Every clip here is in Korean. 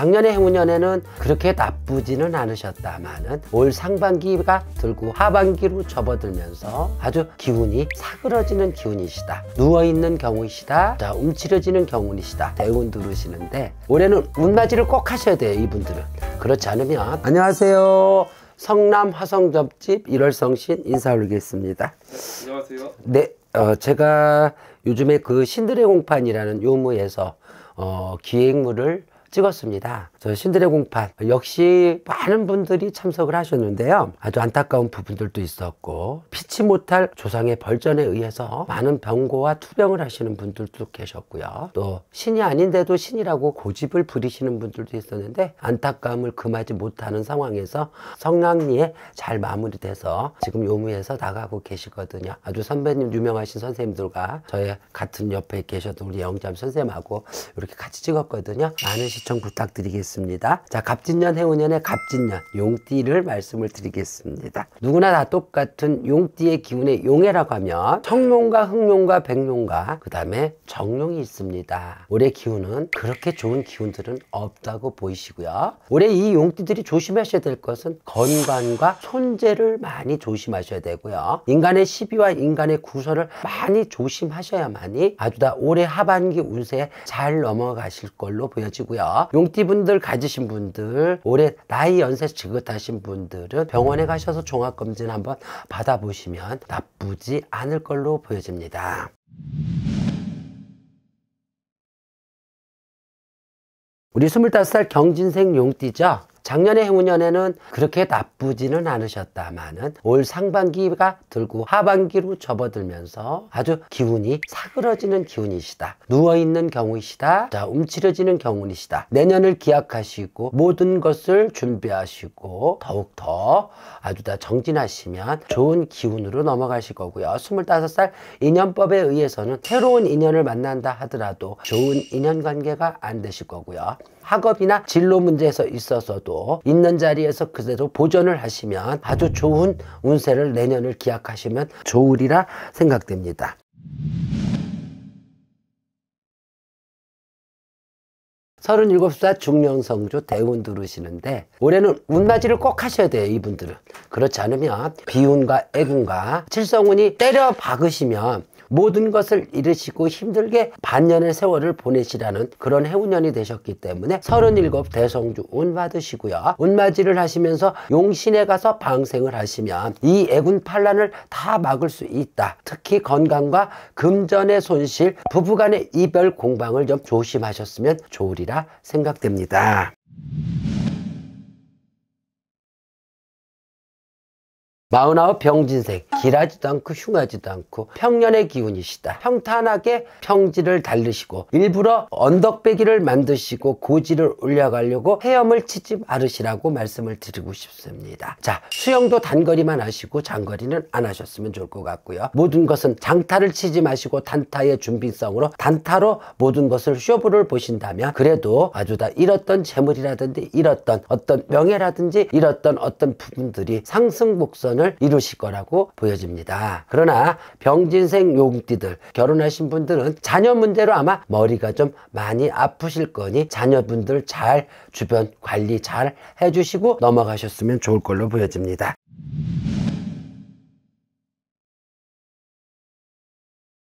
작년에 해운연에는 그렇게 나쁘지는 않으셨다마는 올 상반기가 들고 하반기로 접어들면서 아주 기운이 사그러지는 기운이시다. 누워있는 경우이시다. 자, 움츠려지는 경우이시다 대운 들으시는데 올해는 운맞이를 꼭 하셔야 돼요. 이분들은. 그렇지 않으면 안녕하세요. 성남 화성접집 1월성신 인사 올리겠습니다. 안녕하세요. 네, 어, 제가 요즘에 그 신들의 공판이라는 요무에서 어, 기획물을 찍었습니다. 저 신들의 공판 역시 많은 분들이 참석을 하셨는데요. 아주 안타까운 부분들도 있었고 피치 못할 조상의 벌전에 의해서 많은 병고와 투병을 하시는 분들도 계셨고요. 또 신이 아닌데도 신이라고 고집을 부리시는 분들도 있었는데 안타까움을 금하지 못하는 상황에서 성황리에 잘 마무리돼서 지금 요무에서 나가고 계시거든요. 아주 선배님 유명하신 선생님들과 저의 같은 옆에 계셨던 우리 영잠 선생님하고 이렇게 같이 찍었거든요. 많은 시 시청 부탁드리겠습니다. 자, 갑진년 해운년의 갑진년 용띠를 말씀을 드리겠습니다. 누구나 다 똑같은 용띠의 기운의 용해라고 하면 청룡과 흑룡과 백룡과 그 다음에 정룡이 있습니다. 올해 기운은 그렇게 좋은 기운들은 없다고 보이시고요. 올해 이 용띠들이 조심하셔야 될 것은 건강과 손재를 많이 조심하셔야 되고요. 인간의 시비와 인간의 구설을 많이 조심하셔야만이 아주 다 올해 하반기 운세 에잘 넘어가실 걸로 보여지고요. 용띠분들 가지신 분들 올해 나이 연세 지긋하신 분들은 병원에 가셔서 종합검진 한번 받아보시면 나쁘지 않을 걸로 보여집니다. 우리 25살 경진생 용띠죠? 작년에 행운연에는 그렇게 나쁘지는 않으셨다마는 올 상반기가 들고 하반기로 접어들면서 아주 기운이 사그러지는 기운이시다. 누워있는 경우이시다. 자, 움츠려지는 경운이시다. 내년을 기약하시고 모든 것을 준비하시고 더욱더 아주 다 정진하시면 좋은 기운으로 넘어가실 거고요. 25살 인연법에 의해서는 새로운 인연을 만난다 하더라도 좋은 인연 관계가 안 되실 거고요. 학업이나 진로 문제에서 있어서도 있는 자리에서 그대로 보존을 하시면 아주 좋은 운세를 내년을 기약하시면 좋으리라 생각됩니다. 3 7일살 중령성조 대운 들으시는데 올해는 운맞이를 꼭 하셔야 돼요 이분들은 그렇지 않으면 비운과 애군과 칠성운이 때려 박으시면 모든 것을 잃으시고 힘들게 반년의 세월을 보내시라는 그런 해운년이 되셨기 때문에 37 대성주 운 받으시고요. 운맞이를 하시면서 용신에 가서 방생을 하시면 이 애군 판란을 다 막을 수 있다. 특히 건강과 금전의 손실, 부부간의 이별 공방을 좀 조심하셨으면 좋으리라 생각됩니다. 마흔아홉 병진색 길하지도 않고 흉하지도 않고 평년의 기운이시다 평탄하게 평지를 달리시고 일부러 언덕배기를 만드시고 고지를 올려가려고 헤엄을 치지 마르시라고 말씀을 드리고 싶습니다 자 수영도 단거리만 하시고 장거리는 안 하셨으면 좋을 것 같고요 모든 것은 장타를 치지 마시고 단타의 준비성으로 단타로 모든 것을 쇼부를 보신다면 그래도 아주 다 잃었던 재물이라든지 잃었던 어떤 명예라든지 잃었던 어떤 부분들이 상승 목선 소원을 이루실 거라고 보여집니다. 그러나 병진생 용띠들 결혼하신 분들은 자녀 문제로 아마 머리가 좀 많이 아프실 거니 자녀분들 잘 주변 관리 잘 해주시고 넘어가셨으면 좋을 걸로 보여집니다.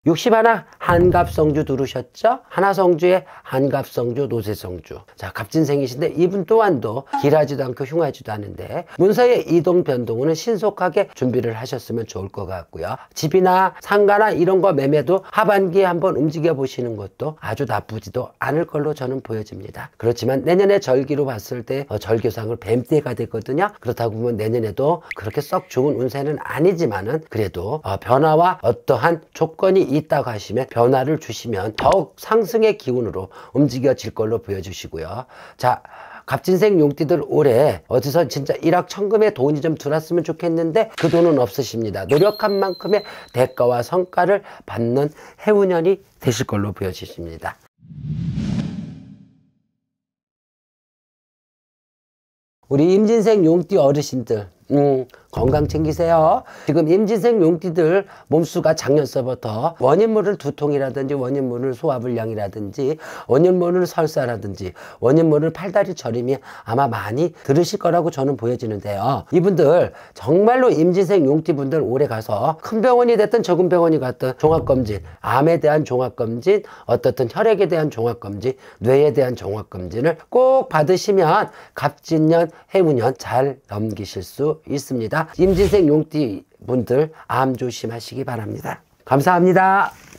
60 하나 한갑성주 들으셨죠? 하나성주의 한갑성주 노세성주 자 갑진생이신데 이분 또한도 길하지도 않고 흉하지도 않은데 문서의 이동 변동은 신속하게 준비를 하셨으면 좋을 것 같고요 집이나 상가나 이런 거 매매도 하반기에 한번 움직여 보시는 것도 아주 나쁘지도 않을 걸로 저는 보여집니다 그렇지만 내년에 절기로 봤을 때 어, 절교상을 뱀띠가 됐거든요 그렇다고 보면 내년에도 그렇게 썩 좋은 운세는 아니지만은 그래도 어, 변화와 어떠한 조건이 있다고 하시면 변화를 주시면 더욱 상승의 기운으로 움직여질 걸로 보여주시고요. 자. 갑진생 용띠들 올해 어디서 진짜 일확천금의 돈이 좀들었으면 좋겠는데 그 돈은 없으십니다. 노력한 만큼의 대가와 성과를 받는 해운년이 되실 걸로 보여집니다. 우리 임진생 용띠 어르신들 음, 건강 챙기세요. 지금 임진생 용띠들 몸수가 작년서부터 원인물을 두통이라든지 원인물을 소화불량이라든지 원인물을 설사라든지 원인물을 팔다리 저림이 아마 많이 들으실 거라고 저는 보여지는데요. 이분들 정말로 임진생 용띠분들 오래 가서 큰 병원이 됐든 적은 병원이 갔든 종합검진, 암에 대한 종합검진, 어떻든 혈액에 대한 종합검진, 뇌에 대한 종합검진을 꼭 받으시면 갑진년, 해운년 잘 넘기실 수 있습니다. 임진생 용띠 분들 암 조심하시기 바랍니다. 감사합니다.